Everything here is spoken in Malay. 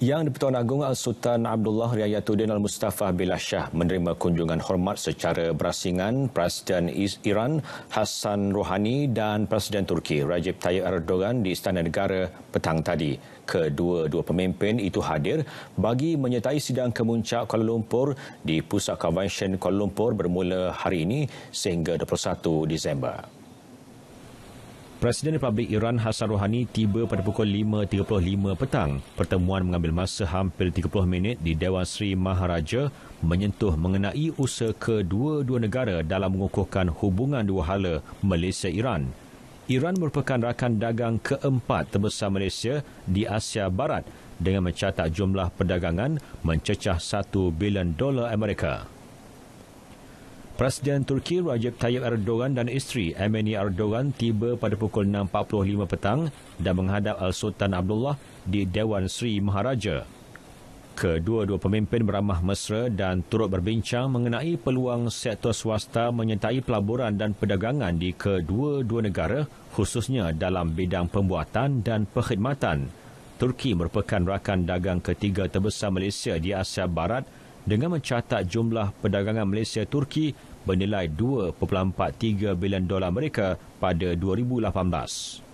Yang di Agung sultan Abdullah Riayatuddin Al-Mustafa Billah Shah menerima kunjungan hormat secara berasingan Presiden Iran Hassan Rouhani dan Presiden Turki Recep Tayyip Erdogan di Istana Negara petang tadi. Kedua-dua pemimpin itu hadir bagi menyertai sidang kemuncak Kuala Lumpur di Pusat Convention Kuala Lumpur bermula hari ini sehingga 21 Disember. Presiden Republik Iran Hassan Rouhani tiba pada pukul 5.35 petang. Pertemuan mengambil masa hampir 30 minit di Dewan Sri Maharaja menyentuh mengenai usaha kedua-dua negara dalam mengukuhkan hubungan dua hala Malaysia-Iran. Iran merupakan rakan dagang keempat terbesar Malaysia di Asia Barat dengan mencatat jumlah perdagangan mencecah 1 bilion dolar Amerika. Presiden Turki Recep Tayyip Erdogan dan isteri Emeni Erdogan tiba pada pukul 6.45 petang dan menghadap Al-Sultan Abdullah di Dewan Sri Maharaja. Kedua-dua pemimpin beramah mesra dan turut berbincang mengenai peluang sektor swasta menyertai pelaburan dan perdagangan di kedua-dua negara khususnya dalam bidang pembuatan dan perkhidmatan. Turki merupakan rakan dagang ketiga terbesar Malaysia di Asia Barat dengan mencatat jumlah perdagangan Malaysia-Turki bernilai 2.43 bilion dolar Amerika pada 2018.